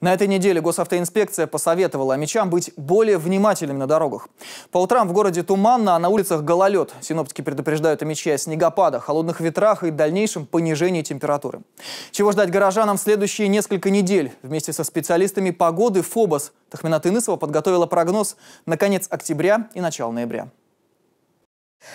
На этой неделе госавтоинспекция посоветовала мечам быть более внимательными на дорогах. По утрам в городе туманно, а на улицах гололед. Синоптики предупреждают о мече о снегопадах, холодных ветрах и дальнейшем понижении температуры. Чего ждать горожанам в следующие несколько недель? Вместе со специалистами погоды ФОБОС Тахмина Тынысова подготовила прогноз на конец октября и начало ноября.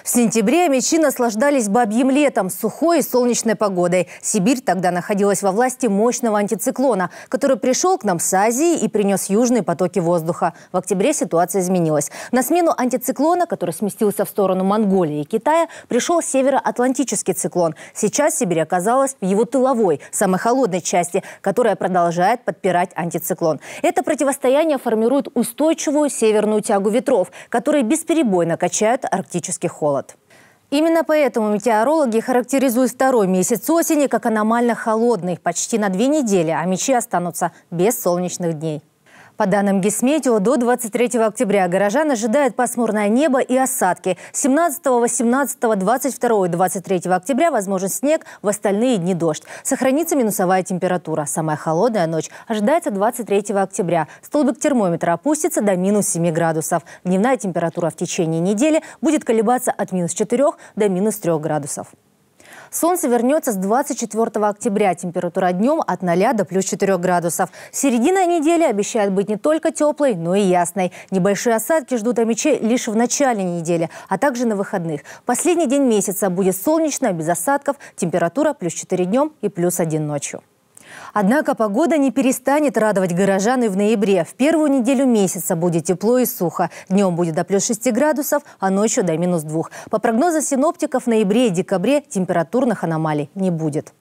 В сентябре мечи наслаждались бабьим летом, сухой и солнечной погодой. Сибирь тогда находилась во власти мощного антициклона, который пришел к нам с Азии и принес южные потоки воздуха. В октябре ситуация изменилась. На смену антициклона, который сместился в сторону Монголии и Китая, пришел североатлантический циклон. Сейчас Сибирь оказалась в его тыловой, самой холодной части, которая продолжает подпирать антициклон. Это противостояние формирует устойчивую северную тягу ветров, которые бесперебойно качают арктический холод холод. Именно поэтому метеорологи характеризуют второй месяц осени как аномально холодный почти на две недели, а мечи останутся без солнечных дней. По данным ГИСМЕТИО, до 23 октября горожан ожидает пасмурное небо и осадки. 17, 18, 22 и 23 октября возможен снег, в остальные дни дождь. Сохранится минусовая температура. Самая холодная ночь ожидается 23 октября. Столбик термометра опустится до минус 7 градусов. Дневная температура в течение недели будет колебаться от минус 4 до минус 3 градусов. Солнце вернется с 24 октября. Температура днем от 0 до плюс 4 градусов. Середина недели обещает быть не только теплой, но и ясной. Небольшие осадки ждут Амичей лишь в начале недели, а также на выходных. Последний день месяца будет солнечно, без осадков. Температура плюс 4 днем и плюс 1 ночью. Однако погода не перестанет радовать горожан и в ноябре. В первую неделю месяца будет тепло и сухо. Днем будет до плюс 6 градусов, а ночью до минус 2. По прогнозам синоптиков, в ноябре и декабре температурных аномалий не будет.